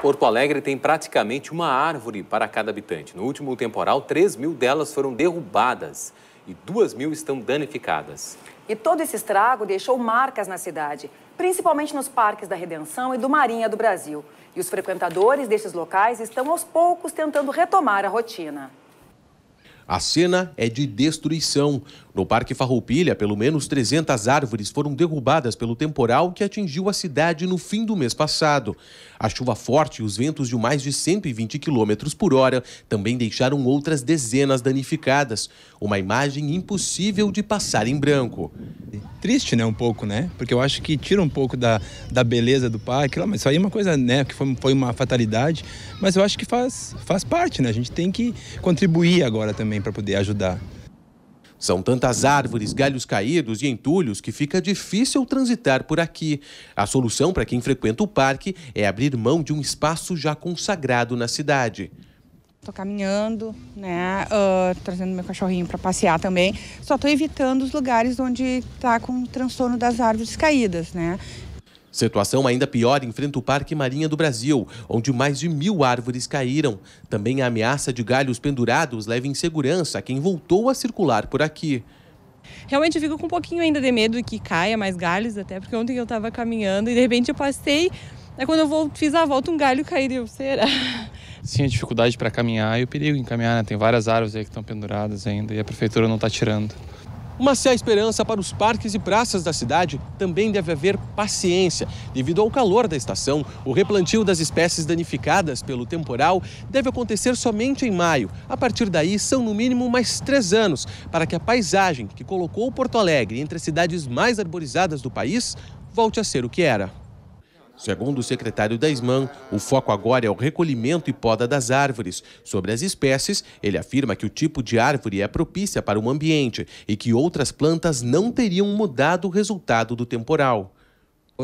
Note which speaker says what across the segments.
Speaker 1: Porto Alegre tem praticamente uma árvore para cada habitante. No último temporal, 3 mil delas foram derrubadas e 2 mil estão danificadas. E todo esse estrago deixou marcas na cidade, principalmente nos parques da Redenção e do Marinha do Brasil. E os frequentadores destes locais estão aos poucos tentando retomar a rotina. A cena é de destruição. No Parque Farroupilha, pelo menos 300 árvores foram derrubadas pelo temporal que atingiu a cidade no fim do mês passado. A chuva forte e os ventos de mais de 120 km por hora também deixaram outras dezenas danificadas. Uma imagem impossível de passar em branco. Triste, né? Um pouco, né? Porque eu acho que tira um pouco da, da beleza do parque. Mas isso aí é uma coisa, né? Que foi, foi uma fatalidade. Mas eu acho que faz, faz parte, né? A gente tem que contribuir agora também também para poder ajudar. São tantas árvores, galhos caídos e entulhos que fica difícil transitar por aqui. A solução para quem frequenta o parque é abrir mão de um espaço já consagrado na cidade. Estou caminhando, né, uh, trazendo meu cachorrinho para passear também. Só estou evitando os lugares onde está com transtorno das árvores caídas, né? Situação ainda pior enfrenta o Parque Marinha do Brasil, onde mais de mil árvores caíram. Também a ameaça de galhos pendurados leva insegurança a quem voltou a circular por aqui. Realmente eu fico com um pouquinho ainda de medo que caia mais galhos, até porque ontem eu estava caminhando e de repente eu passei. é quando eu vou, fiz a volta, um galho caiu. Eu, será? Sim, a dificuldade para caminhar e o perigo em caminhar, né? Tem várias árvores aí que estão penduradas ainda e a prefeitura não está tirando. Mas se há esperança para os parques e praças da cidade, também deve haver paciência. Devido ao calor da estação, o replantio das espécies danificadas pelo temporal deve acontecer somente em maio. A partir daí, são no mínimo mais três anos para que a paisagem que colocou Porto Alegre entre as cidades mais arborizadas do país volte a ser o que era. Segundo o secretário da Isman, o foco agora é o recolhimento e poda das árvores. Sobre as espécies, ele afirma que o tipo de árvore é propícia para o ambiente e que outras plantas não teriam mudado o resultado do temporal.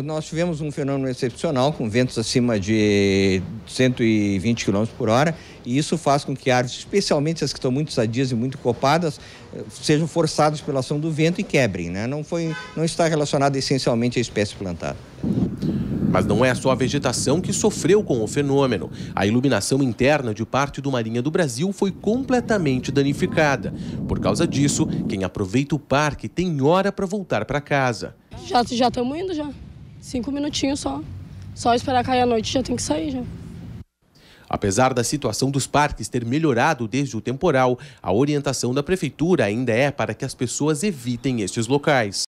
Speaker 1: Nós tivemos um fenômeno excepcional, com ventos acima de 120 km por hora, e isso faz com que árvores, especialmente as que estão muito sadias e muito copadas, eh, sejam forçadas pela ação do vento e quebrem. Né? Não, foi, não está relacionado essencialmente à espécie plantada. Mas não é só a vegetação que sofreu com o fenômeno. A iluminação interna de parte do Marinha do Brasil foi completamente danificada. Por causa disso, quem aproveita o parque tem hora para voltar para casa. Já estamos indo já. Cinco minutinhos só. Só esperar cair a noite já tem que sair já. Apesar da situação dos parques ter melhorado desde o temporal, a orientação da prefeitura ainda é para que as pessoas evitem estes locais.